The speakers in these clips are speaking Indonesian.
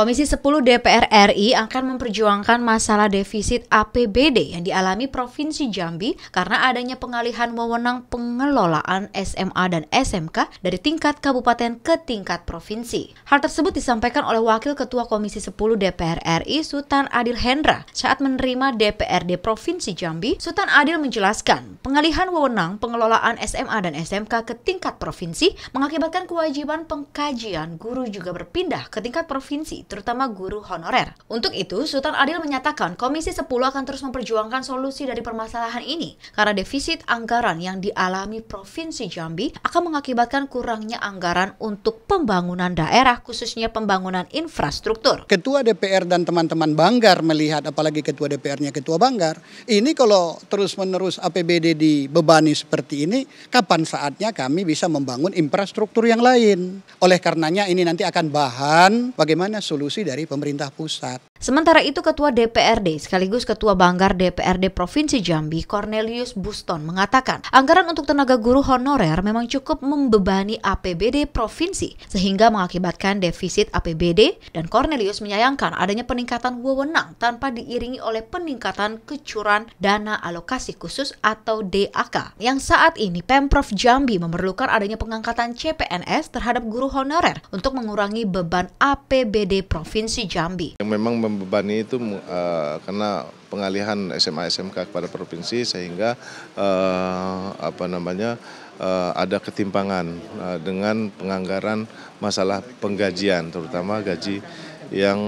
Komisi 10 DPR RI akan memperjuangkan masalah defisit APBD yang dialami Provinsi Jambi karena adanya pengalihan wewenang pengelolaan SMA dan SMK dari tingkat kabupaten ke tingkat provinsi. Hal tersebut disampaikan oleh Wakil Ketua Komisi 10 DPR RI Sultan Adil Hendra saat menerima DPRD Provinsi Jambi. Sultan Adil menjelaskan, pengalihan wewenang pengelolaan SMA dan SMK ke tingkat provinsi mengakibatkan kewajiban pengkajian guru juga berpindah ke tingkat provinsi terutama guru honorer. Untuk itu, Sultan Adil menyatakan Komisi 10 akan terus memperjuangkan solusi dari permasalahan ini karena defisit anggaran yang dialami Provinsi Jambi akan mengakibatkan kurangnya anggaran untuk pembangunan daerah khususnya pembangunan infrastruktur. Ketua DPR dan teman-teman Banggar melihat apalagi ketua DPR-nya ketua Banggar, ini kalau terus-menerus APBD dibebani seperti ini, kapan saatnya kami bisa membangun infrastruktur yang lain? Oleh karenanya ini nanti akan bahan bagaimana solusi solusi dari pemerintah pusat. Sementara itu Ketua DPRD sekaligus Ketua Banggar DPRD Provinsi Jambi Cornelius Buston mengatakan anggaran untuk tenaga guru honorer memang cukup membebani APBD Provinsi sehingga mengakibatkan defisit APBD dan Cornelius menyayangkan adanya peningkatan wewenang tanpa diiringi oleh peningkatan kecuran dana alokasi khusus atau DAK yang saat ini Pemprov Jambi memerlukan adanya pengangkatan CPNS terhadap guru honorer untuk mengurangi beban APBD Provinsi Jambi. Yang memang membebani itu uh, karena pengalihan SMA SMK kepada provinsi sehingga uh, apa namanya uh, ada ketimpangan uh, dengan penganggaran masalah penggajian terutama gaji yang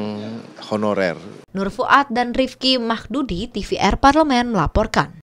honorer. Nur Fuad dan Rifki Mahdudi TVR Parlemen melaporkan.